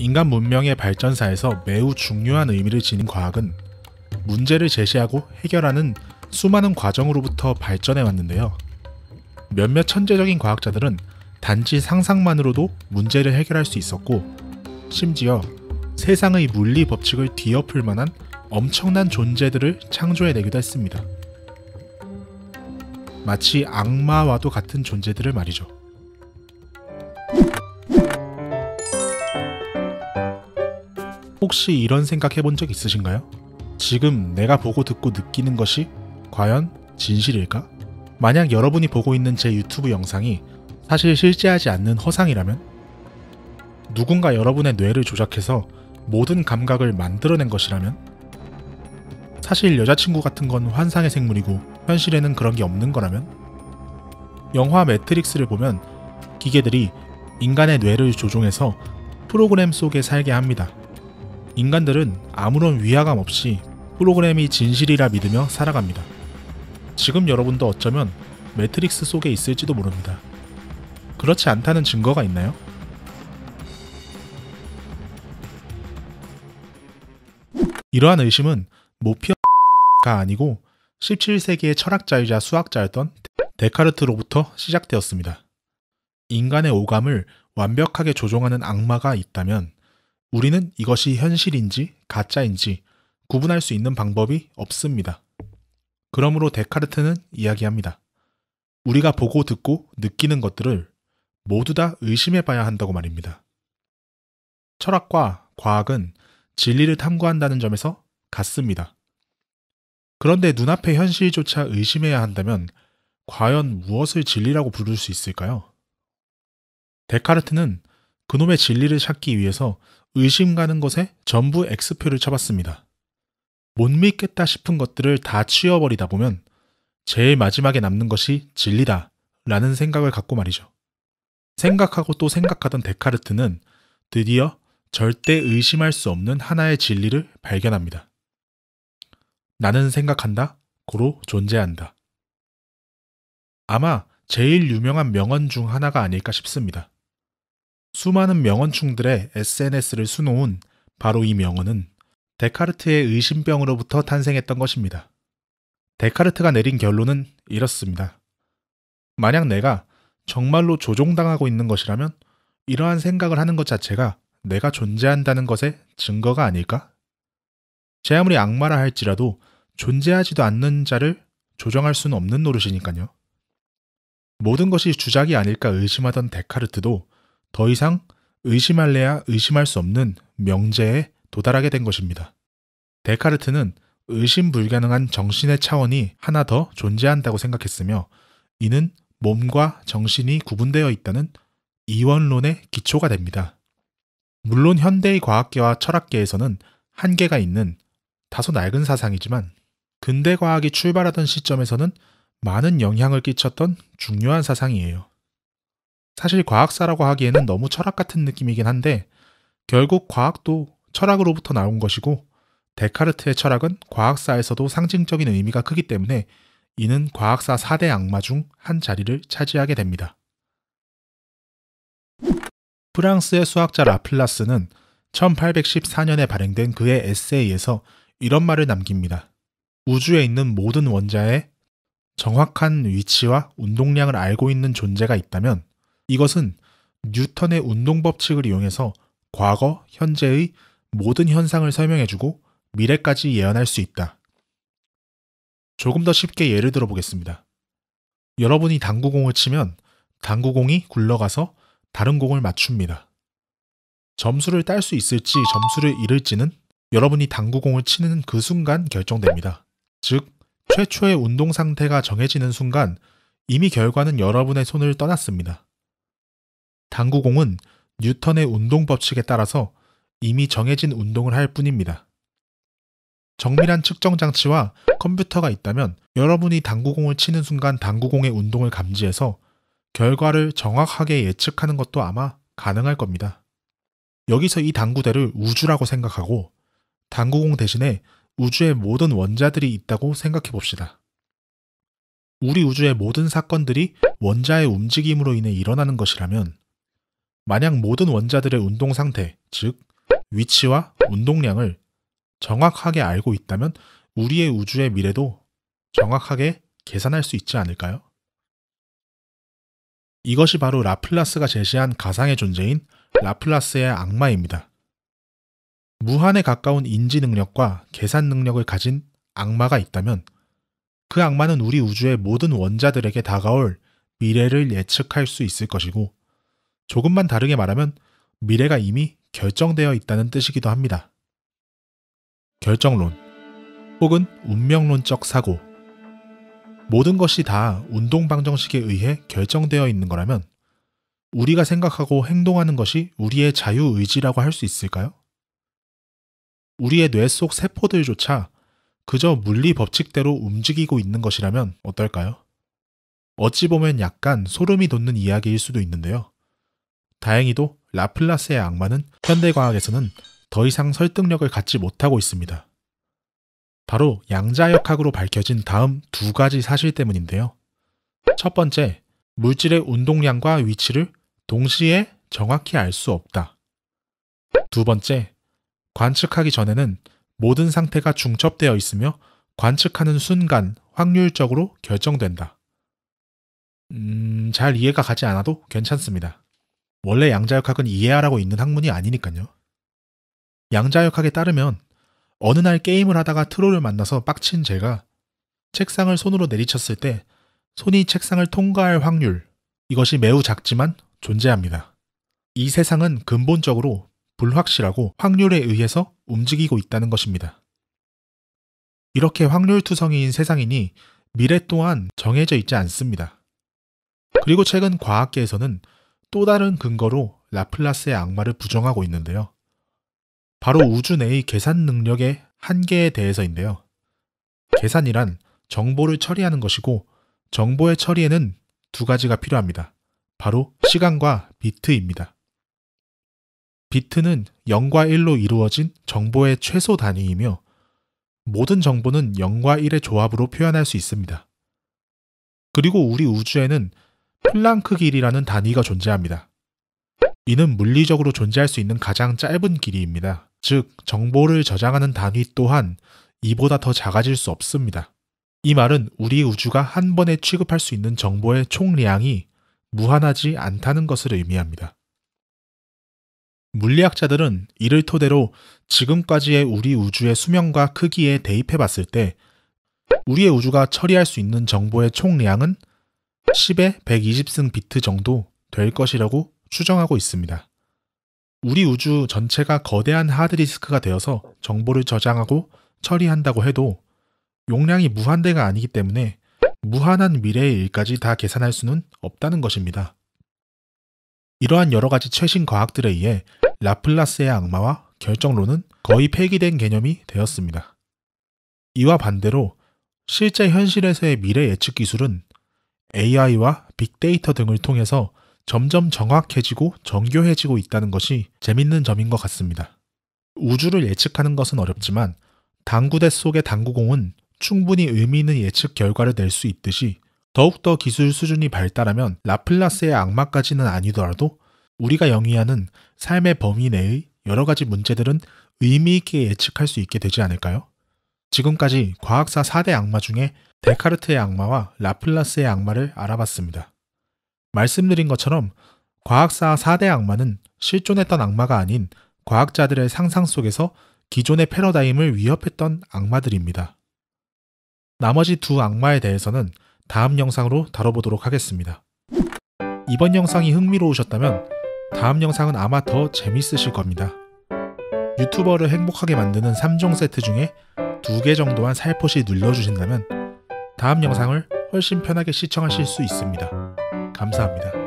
인간 문명의 발전사에서 매우 중요한 의미를 지닌 과학은 문제를 제시하고 해결하는 수많은 과정으로부터 발전해 왔는데요. 몇몇 천재적인 과학자들은 단지 상상만으로도 문제를 해결할 수 있었고 심지어 세상의 물리 법칙을 뒤엎을 만한 엄청난 존재들을 창조해내기도 했습니다. 마치 악마와도 같은 존재들을 말이죠. 혹시 이런 생각 해본 적 있으신가요? 지금 내가 보고 듣고 느끼는 것이 과연 진실일까? 만약 여러분이 보고 있는 제 유튜브 영상이 사실 실제하지 않는 허상이라면? 누군가 여러분의 뇌를 조작해서 모든 감각을 만들어낸 것이라면? 사실 여자친구 같은 건 환상의 생물이고 현실에는 그런 게 없는 거라면? 영화 매트릭스를 보면 기계들이 인간의 뇌를 조종해서 프로그램 속에 살게 합니다. 인간들은 아무런 위화감 없이 프로그램이 진실이라 믿으며 살아갑니다. 지금 여러분도 어쩌면 매트릭스 속에 있을지도 모릅니다. 그렇지 않다는 증거가 있나요? 이러한 의심은 모피어가 아니고 17세기의 철학자이자 수학자였던 데카르트로부터 시작되었습니다. 인간의 오감을 완벽하게 조종하는 악마가 있다면 우리는 이것이 현실인지 가짜인지 구분할 수 있는 방법이 없습니다. 그러므로 데카르트는 이야기합니다. 우리가 보고 듣고 느끼는 것들을 모두 다 의심해 봐야 한다고 말입니다. 철학과 과학은 진리를 탐구한다는 점에서 같습니다. 그런데 눈앞의 현실조차 의심해야 한다면 과연 무엇을 진리라고 부를 수 있을까요? 데카르트는 그놈의 진리를 찾기 위해서 의심 가는 것에 전부 X표를 쳐봤습니다. 못 믿겠다 싶은 것들을 다 치워버리다 보면 제일 마지막에 남는 것이 진리다 라는 생각을 갖고 말이죠. 생각하고 또 생각하던 데카르트는 드디어 절대 의심할 수 없는 하나의 진리를 발견합니다. 나는 생각한다, 고로 존재한다. 아마 제일 유명한 명언 중 하나가 아닐까 싶습니다. 수많은 명언충들의 SNS를 수놓은 바로 이 명언은 데카르트의 의심병으로부터 탄생했던 것입니다. 데카르트가 내린 결론은 이렇습니다. 만약 내가 정말로 조종당하고 있는 것이라면 이러한 생각을 하는 것 자체가 내가 존재한다는 것의 증거가 아닐까? 제 아무리 악마라 할지라도 존재하지도 않는 자를 조정할 수는 없는 노릇이니까요. 모든 것이 주작이 아닐까 의심하던 데카르트도 더 이상 의심할래야 의심할 수 없는 명제에 도달하게 된 것입니다. 데카르트는 의심 불가능한 정신의 차원이 하나 더 존재한다고 생각했으며 이는 몸과 정신이 구분되어 있다는 이원론의 기초가 됩니다. 물론 현대의 과학계와 철학계에서는 한계가 있는 다소 낡은 사상이지만 근대 과학이 출발하던 시점에서는 많은 영향을 끼쳤던 중요한 사상이에요. 사실 과학사라고 하기에는 너무 철학 같은 느낌이긴 한데 결국 과학도 철학으로부터 나온 것이고 데카르트의 철학은 과학사에서도 상징적인 의미가 크기 때문에 이는 과학사 4대 악마 중 한 자리를 차지하게 됩니다. 프랑스의 수학자 라플라스는 1814년에 발행된 그의 에세이에서 이런 말을 남깁니다. 우주에 있는 모든 원자의 정확한 위치와 운동량을 알고 있는 존재가 있다면 이것은 뉴턴의 운동 법칙을 이용해서 과거, 현재의 모든 현상을 설명해주고 미래까지 예언할 수 있다. 조금 더 쉽게 예를 들어 보겠습니다. 여러분이 당구공을 치면 당구공이 굴러가서 다른 공을 맞춥니다. 점수를 딸 수 있을지 점수를 잃을지는 여러분이 당구공을 치는 그 순간 결정됩니다. 즉, 최초의 운동 상태가 정해지는 순간 이미 결과는 여러분의 손을 떠났습니다. 당구공은 뉴턴의 운동 법칙에 따라서 이미 정해진 운동을 할 뿐입니다. 정밀한 측정 장치와 컴퓨터가 있다면 여러분이 당구공을 치는 순간 당구공의 운동을 감지해서 결과를 정확하게 예측하는 것도 아마 가능할 겁니다. 여기서 이 당구대를 우주라고 생각하고 당구공 대신에 우주의 모든 원자들이 있다고 생각해 봅시다. 우리 우주의 모든 사건들이 원자의 움직임으로 인해 일어나는 것이라면 만약 모든 원자들의 운동 상태, 즉 위치와 운동량을 정확하게 알고 있다면 우리의 우주의 미래도 정확하게 계산할 수 있지 않을까요? 이것이 바로 라플라스가 제시한 가상의 존재인 라플라스의 악마입니다. 무한에 가까운 인지 능력과 계산 능력을 가진 악마가 있다면 그 악마는 우리 우주의 모든 원자들에게 다가올 미래를 예측할 수 있을 것이고 조금만 다르게 말하면 미래가 이미 결정되어 있다는 뜻이기도 합니다. 결정론 혹은 운명론적 사고 모든 것이 다 운동방정식에 의해 결정되어 있는 거라면 우리가 생각하고 행동하는 것이 우리의 자유의지라고 할 수 있을까요? 우리의 뇌 속 세포들조차 그저 물리 법칙대로 움직이고 있는 것이라면 어떨까요? 어찌 보면 약간 소름이 돋는 이야기일 수도 있는데요. 다행히도 라플라스의 악마는 현대과학에서는 더 이상 설득력을 갖지 못하고 있습니다. 바로 양자역학으로 밝혀진 다음 두 가지 사실 때문인데요. 첫 번째, 물질의 운동량과 위치를 동시에 정확히 알 수 없다. 두 번째, 관측하기 전에는 모든 상태가 중첩되어 있으며 관측하는 순간 확률적으로 결정된다. 음, 잘 이해가 가지 않아도 괜찮습니다. 원래 양자역학은 이해하라고 있는 학문이 아니니까요. 양자역학에 따르면 어느 날 게임을 하다가 트롤을 만나서 빡친 제가 책상을 손으로 내리쳤을 때 손이 책상을 통과할 확률, 이것이 매우 작지만 존재합니다. 이 세상은 근본적으로 불확실하고 확률에 의해서 움직이고 있다는 것입니다. 이렇게 확률투성이인 세상이니 미래 또한 정해져 있지 않습니다. 그리고 최근 과학계에서는 또 다른 근거로 라플라스의 악마를 부정하고 있는데요. 바로 우주 내의 계산 능력의 한계에 대해서인데요. 계산이란 정보를 처리하는 것이고 정보의 처리에는 두 가지가 필요합니다. 바로 시간과 비트입니다. 비트는 0과 1로 이루어진 정보의 최소 단위이며 모든 정보는 0과 1의 조합으로 표현할 수 있습니다. 그리고 우리 우주에는 플랑크 길이라는 단위가 존재합니다. 이는 물리적으로 존재할 수 있는 가장 짧은 길이입니다. 즉, 정보를 저장하는 단위 또한 이보다 더 작아질 수 없습니다. 이 말은 우리 우주가 한 번에 취급할 수 있는 정보의 총량이 무한하지 않다는 것을 의미합니다. 물리학자들은 이를 토대로 지금까지의 우리 우주의 수명과 크기에 대입해 봤을 때 우리의 우주가 처리할 수 있는 정보의 총량은 10에 120승 비트 정도 될 것이라고 추정하고 있습니다. 우리 우주 전체가 거대한 하드디스크가 되어서 정보를 저장하고 처리한다고 해도 용량이 무한대가 아니기 때문에 무한한 미래의 일까지 다 계산할 수는 없다는 것입니다. 이러한 여러 가지 최신 과학들에 의해 라플라스의 악마와 결정론은 거의 폐기된 개념이 되었습니다. 이와 반대로 실제 현실에서의 미래 예측 기술은 AI와 빅데이터 등을 통해서 점점 정확해지고 정교해지고 있다는 것이 재밌는 점인 것 같습니다. 우주를 예측하는 것은 어렵지만 당구대 속의 당구공은 충분히 의미 있는 예측 결과를 낼 수 있듯이 더욱더 기술 수준이 발달하면 라플라스의 악마까지는 아니더라도 우리가 영위하는 삶의 범위 내의 여러 가지 문제들은 의미 있게 예측할 수 있게 되지 않을까요? 지금까지 과학사 4대 악마 중에 데카르트의 악마와 라플라스의 악마를 알아봤습니다. 말씀드린 것처럼 과학사 4대 악마는 실존했던 악마가 아닌 과학자들의 상상 속에서 기존의 패러다임을 위협했던 악마들입니다. 나머지 두 악마에 대해서는 다음 영상으로 다뤄보도록 하겠습니다. 이번 영상이 흥미로우셨다면 다음 영상은 아마 더 재밌으실 겁니다. 유튜버를 행복하게 만드는 3종 세트 중에 두개 정도만 살포시 눌러주신다면 다음 영상을 훨씬 편하게 시청하실 수 있습니다. 감사합니다.